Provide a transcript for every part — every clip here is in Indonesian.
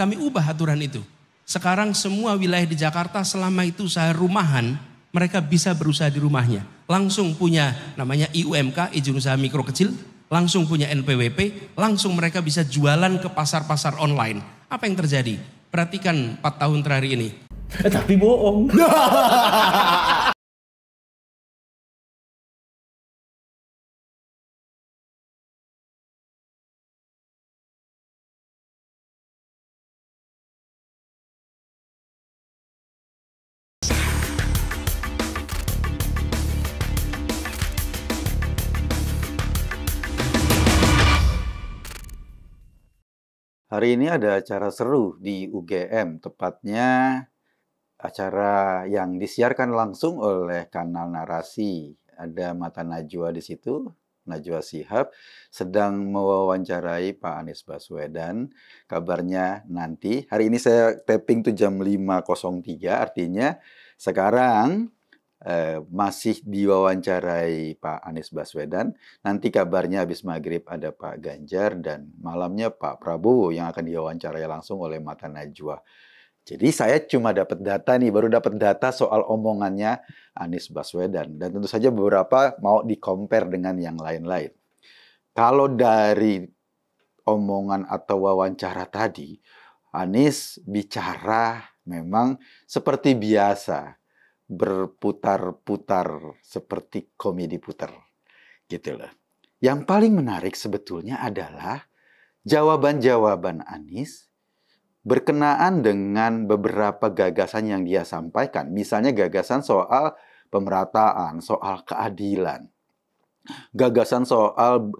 kami ubah aturan itu. Sekarang semua wilayah di Jakarta selama itu usaha rumahan, mereka bisa berusaha di rumahnya. Langsung punya namanya IUMK, izin usaha mikro kecil, langsung punya NPWP, langsung mereka bisa jualan ke pasar-pasar online. Apa yang terjadi? Perhatikan 4 tahun terakhir ini. Eh, tapi bohong. Hari ini ada acara seru di UGM, tepatnya acara yang disiarkan langsung oleh kanal Narasi. Ada Mata Najwa di situ, Najwa Sihab, sedang mewawancarai Pak Anies Baswedan. Kabarnya nanti, hari ini saya tapping tuh jam 5.03, artinya sekarang Eh, masih diwawancarai Pak Anies Baswedan. Nanti kabarnya habis maghrib ada Pak Ganjar dan malamnya Pak Prabowo yang akan diwawancarai langsung oleh Mata Najwa. Jadi saya cuma dapat data nih, baru dapat data soal omongannya Anies Baswedan. Dan tentu saja beberapa mau di dengan yang lain-lain. Kalau dari omongan atau wawancara tadi, Anies bicara memang seperti biasa berputar-putar seperti komedi putar. Gitu loh. Yang paling menarik sebetulnya adalah jawaban-jawaban Anies berkenaan dengan beberapa gagasan yang dia sampaikan. Misalnya gagasan soal pemerataan, soal keadilan. Gagasan soal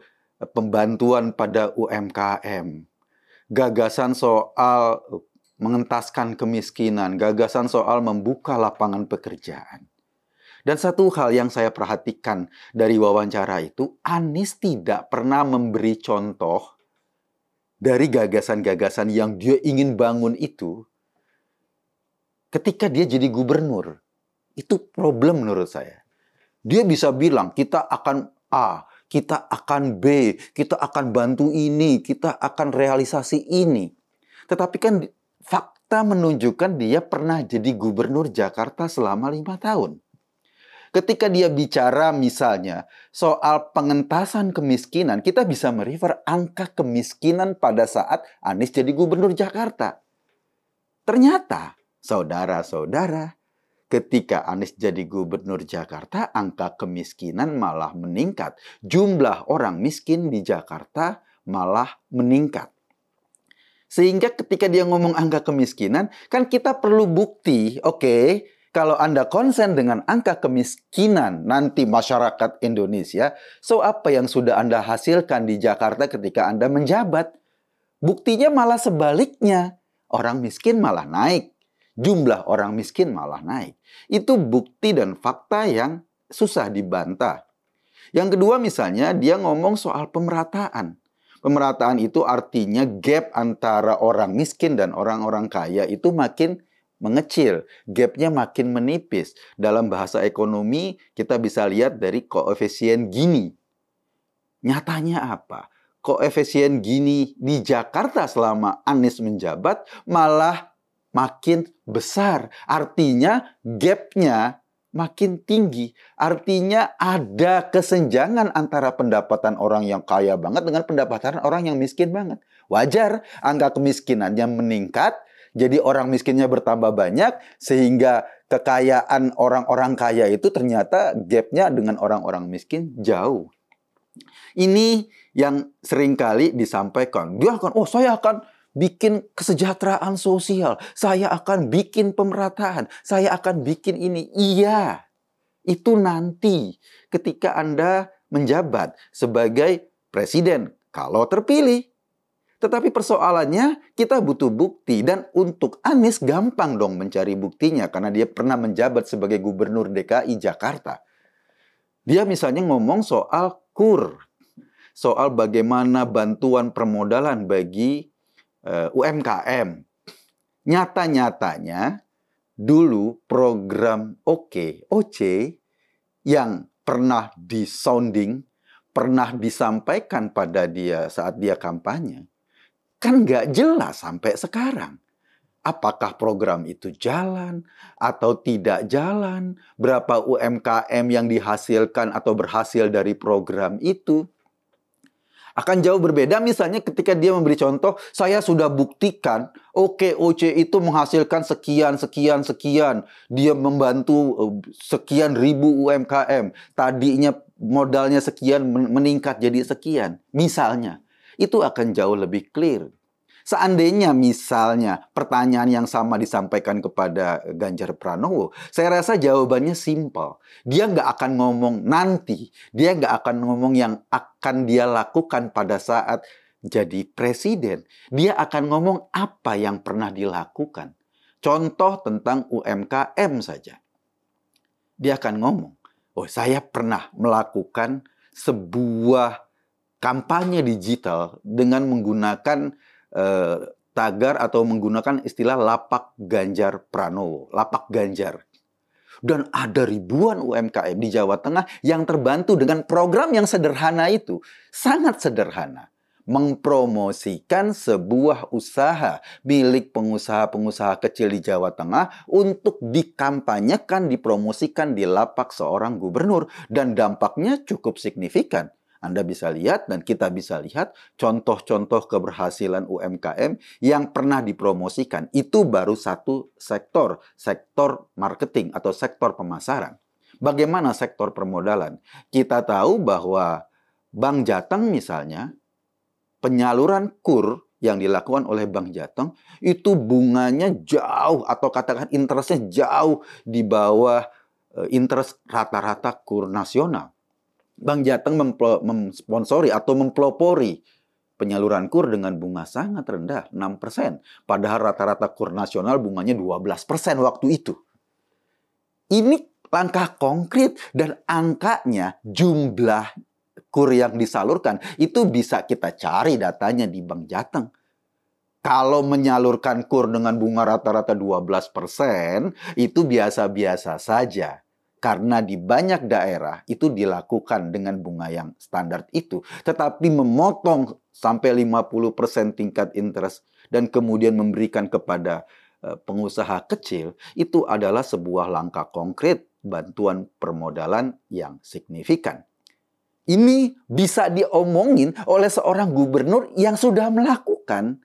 pembantuan pada UMKM. Gagasan soal mengentaskan kemiskinan, gagasan soal membuka lapangan pekerjaan. Dan satu hal yang saya perhatikan dari wawancara itu, Anies tidak pernah memberi contoh dari gagasan-gagasan yang dia ingin bangun itu ketika dia jadi gubernur. Itu problem menurut saya. Dia bisa bilang, kita akan A, kita akan B, kita akan bantu ini, kita akan realisasi ini. Tetapi kan fakta menunjukkan dia pernah jadi gubernur Jakarta selama lima tahun. Ketika dia bicara misalnya soal pengentasan kemiskinan, kita bisa merefer angka kemiskinan pada saat Anies jadi gubernur Jakarta. Ternyata, saudara-saudara, ketika Anies jadi gubernur Jakarta, angka kemiskinan malah meningkat. Jumlah orang miskin di Jakarta malah meningkat. Sehingga ketika dia ngomong angka kemiskinan, kan kita perlu bukti, oke, okay, kalau Anda konsen dengan angka kemiskinan nanti masyarakat Indonesia, so apa yang sudah Anda hasilkan di Jakarta ketika Anda menjabat? Buktinya malah sebaliknya. Orang miskin malah naik. Jumlah orang miskin malah naik. Itu bukti dan fakta yang susah dibantah. Yang kedua misalnya dia ngomong soal pemerataan. Pemerataan itu artinya gap antara orang miskin dan orang-orang kaya itu makin mengecil, gapnya makin menipis. Dalam bahasa ekonomi, kita bisa lihat dari koefisien Gini. Nyatanya apa? Koefisien Gini di Jakarta selama Anies menjabat malah makin besar. Artinya gapnya makin tinggi. Artinya ada kesenjangan antara pendapatan orang yang kaya banget dengan pendapatan orang yang miskin banget. Wajar angka kemiskinannya meningkat, jadi orang miskinnya bertambah banyak sehingga kekayaan orang-orang kaya itu ternyata gapnya dengan orang-orang miskin jauh. Ini yang seringkali disampaikan. Dia akan, oh saya akan bikin kesejahteraan sosial, saya akan bikin pemerataan, saya akan bikin ini. Iya, itu nanti ketika Anda menjabat sebagai presiden, kalau terpilih. Tetapi persoalannya kita butuh bukti dan untuk Anies gampang dong mencari buktinya karena dia pernah menjabat sebagai gubernur DKI Jakarta. Dia misalnya ngomong soal KUR, soal bagaimana bantuan permodalan bagi Eh, UMKM. Nyata-nyatanya dulu program OK, OC yang pernah disounding, pernah disampaikan pada dia saat dia kampanye, kan nggak jelas sampai sekarang. Apakah program itu jalan atau tidak jalan? Berapa UMKM yang dihasilkan atau berhasil dari program itu? Akan jauh berbeda misalnya ketika dia memberi contoh, saya sudah buktikan OKOC itu menghasilkan sekian, sekian, sekian. Dia membantu eh, sekian ribu UMKM. Tadinya modalnya sekian meningkat jadi sekian. Misalnya, itu akan jauh lebih clear. Seandainya misalnya pertanyaan yang sama disampaikan kepada Ganjar Pranowo, saya rasa jawabannya simpel. Dia nggak akan ngomong nanti, dia nggak akan ngomong yang akan dia lakukan pada saat jadi presiden. Dia akan ngomong apa yang pernah dilakukan. Contoh tentang UMKM saja. Dia akan ngomong, oh saya pernah melakukan sebuah kampanye digital dengan menggunakan eh, tagar atau menggunakan istilah lapak ganjar Pranowo, lapak ganjar. Dan ada ribuan UMKM di Jawa Tengah yang terbantu dengan program yang sederhana itu. Sangat sederhana. Mempromosikan sebuah usaha milik pengusaha-pengusaha kecil di Jawa Tengah untuk dikampanyekan, dipromosikan di lapak seorang gubernur. Dan dampaknya cukup signifikan anda bisa lihat dan kita bisa lihat contoh-contoh keberhasilan UMKM yang pernah dipromosikan. Itu baru satu sektor, sektor marketing atau sektor pemasaran. Bagaimana sektor permodalan? Kita tahu bahwa Bank Jateng misalnya, penyaluran kur yang dilakukan oleh Bank Jateng itu bunganya jauh atau katakan interestnya jauh di bawah eh, interest rata-rata kur nasional. Bank Jateng memsponsori atau mempelopori penyaluran KUR dengan bunga sangat rendah, 6%. Padahal rata-rata KUR nasional bunganya 12% waktu itu. Ini langkah konkret dan angkanya jumlah KUR yang disalurkan itu bisa kita cari datanya di Bank Jateng. Kalau menyalurkan KUR dengan bunga rata-rata 12%, itu biasa-biasa saja. Karena di banyak daerah itu dilakukan dengan bunga yang standar itu. Tetapi memotong sampai 50% tingkat interest dan kemudian memberikan kepada eh, pengusaha kecil itu adalah sebuah langkah konkret bantuan permodalan yang signifikan. Ini bisa diomongin oleh seorang gubernur yang sudah melakukan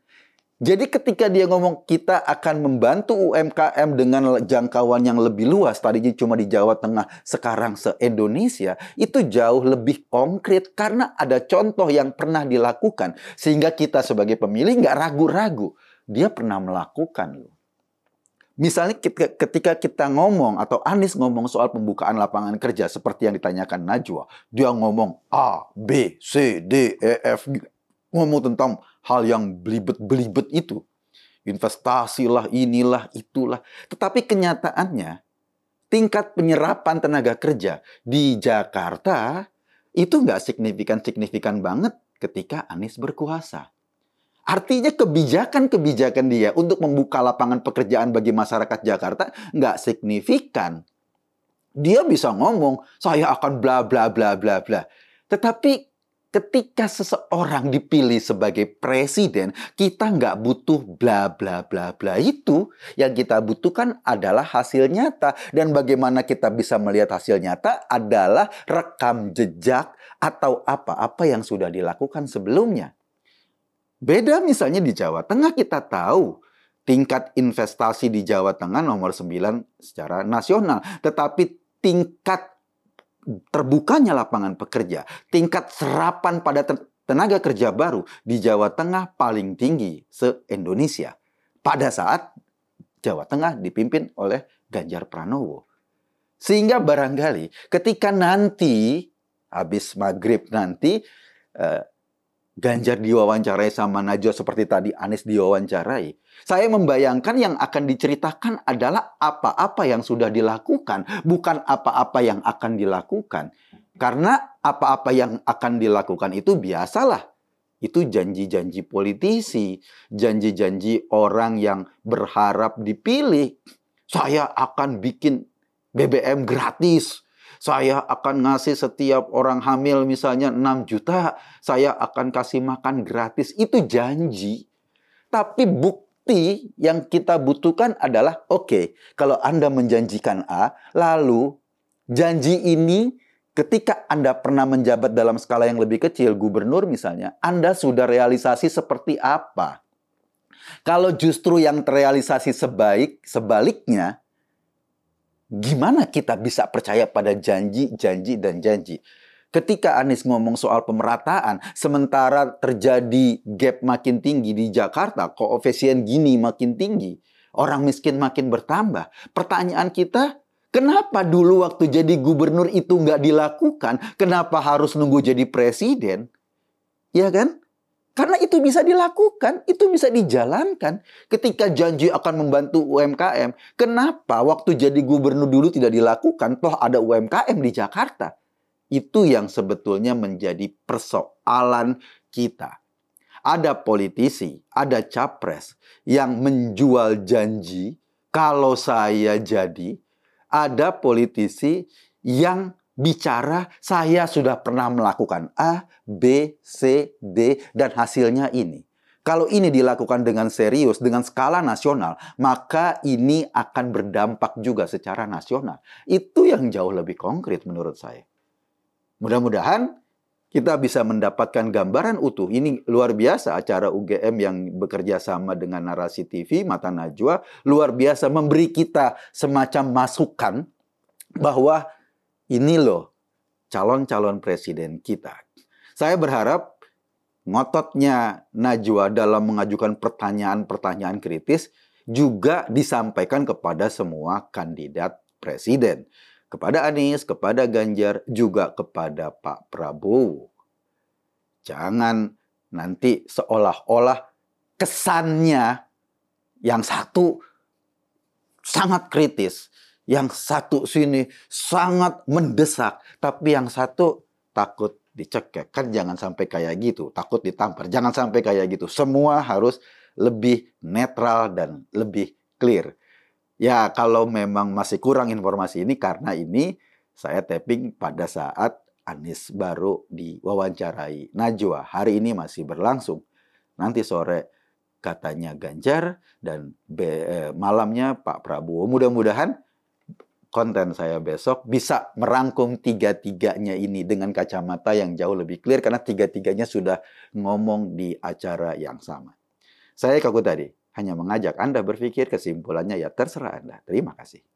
jadi ketika dia ngomong kita akan membantu UMKM dengan jangkauan yang lebih luas, tadinya cuma di Jawa Tengah, sekarang se-Indonesia, itu jauh lebih konkret karena ada contoh yang pernah dilakukan. Sehingga kita sebagai pemilih nggak ragu-ragu. Dia pernah melakukan loh. Misalnya ketika kita ngomong atau Anies ngomong soal pembukaan lapangan kerja seperti yang ditanyakan Najwa. Dia ngomong A, B, C, D, E, F, ngomong tentang hal yang belibet-belibet itu. Investasilah, inilah, itulah. Tetapi kenyataannya, tingkat penyerapan tenaga kerja di Jakarta itu nggak signifikan-signifikan banget ketika Anies berkuasa. Artinya kebijakan-kebijakan dia untuk membuka lapangan pekerjaan bagi masyarakat Jakarta nggak signifikan. Dia bisa ngomong, saya akan bla bla bla bla bla. Tetapi ketika seseorang dipilih sebagai presiden, kita nggak butuh bla bla bla bla itu. Yang kita butuhkan adalah hasil nyata. Dan bagaimana kita bisa melihat hasil nyata adalah rekam jejak atau apa-apa yang sudah dilakukan sebelumnya. Beda misalnya di Jawa Tengah kita tahu tingkat investasi di Jawa Tengah nomor 9 secara nasional. Tetapi tingkat terbukanya lapangan pekerja, tingkat serapan pada tenaga kerja baru di Jawa Tengah paling tinggi se-Indonesia. Pada saat Jawa Tengah dipimpin oleh Ganjar Pranowo. Sehingga barangkali ketika nanti, habis maghrib nanti, eh, Ganjar diwawancarai sama Najwa seperti tadi Anies diwawancarai. Saya membayangkan yang akan diceritakan adalah apa-apa yang sudah dilakukan, bukan apa-apa yang akan dilakukan. Karena apa-apa yang akan dilakukan itu biasalah. Itu janji-janji politisi, janji-janji orang yang berharap dipilih. Saya akan bikin BBM gratis saya akan ngasih setiap orang hamil misalnya 6 juta, saya akan kasih makan gratis. Itu janji. Tapi bukti yang kita butuhkan adalah oke, okay, kalau Anda menjanjikan A, lalu janji ini ketika Anda pernah menjabat dalam skala yang lebih kecil, gubernur misalnya, Anda sudah realisasi seperti apa? Kalau justru yang terrealisasi sebaik sebaliknya, gimana kita bisa percaya pada janji, janji, dan janji? Ketika Anies ngomong soal pemerataan, sementara terjadi gap makin tinggi di Jakarta, koefisien gini makin tinggi, orang miskin makin bertambah. Pertanyaan kita, kenapa dulu waktu jadi gubernur itu nggak dilakukan? Kenapa harus nunggu jadi presiden? Ya kan? Karena itu bisa dilakukan, itu bisa dijalankan ketika janji akan membantu UMKM. Kenapa waktu jadi gubernur dulu tidak dilakukan, toh ada UMKM di Jakarta. Itu yang sebetulnya menjadi persoalan kita. Ada politisi, ada capres yang menjual janji kalau saya jadi, ada politisi yang bicara saya sudah pernah melakukan A, B, C, D dan hasilnya ini. Kalau ini dilakukan dengan serius, dengan skala nasional, maka ini akan berdampak juga secara nasional. Itu yang jauh lebih konkret menurut saya. Mudah-mudahan kita bisa mendapatkan gambaran utuh. Ini luar biasa acara UGM yang bekerja sama dengan Narasi TV, Mata Najwa. Luar biasa memberi kita semacam masukan bahwa ini loh calon-calon presiden kita. Saya berharap ngototnya Najwa dalam mengajukan pertanyaan-pertanyaan kritis juga disampaikan kepada semua kandidat presiden. Kepada Anies, kepada Ganjar, juga kepada Pak Prabowo. Jangan nanti seolah-olah kesannya yang satu sangat kritis, yang satu sini sangat mendesak, tapi yang satu takut dicekek. Kan jangan sampai kayak gitu, takut ditampar. Jangan sampai kayak gitu. Semua harus lebih netral dan lebih clear. Ya, kalau memang masih kurang informasi ini karena ini saya tapping pada saat Anies baru diwawancarai Najwa. Hari ini masih berlangsung. Nanti sore katanya Ganjar dan eh, malamnya Pak Prabowo. Mudah-mudahan konten saya besok bisa merangkum tiga-tiganya ini dengan kacamata yang jauh lebih clear karena tiga-tiganya sudah ngomong di acara yang sama. Saya Kaku tadi hanya mengajak Anda berpikir kesimpulannya ya terserah Anda. Terima kasih.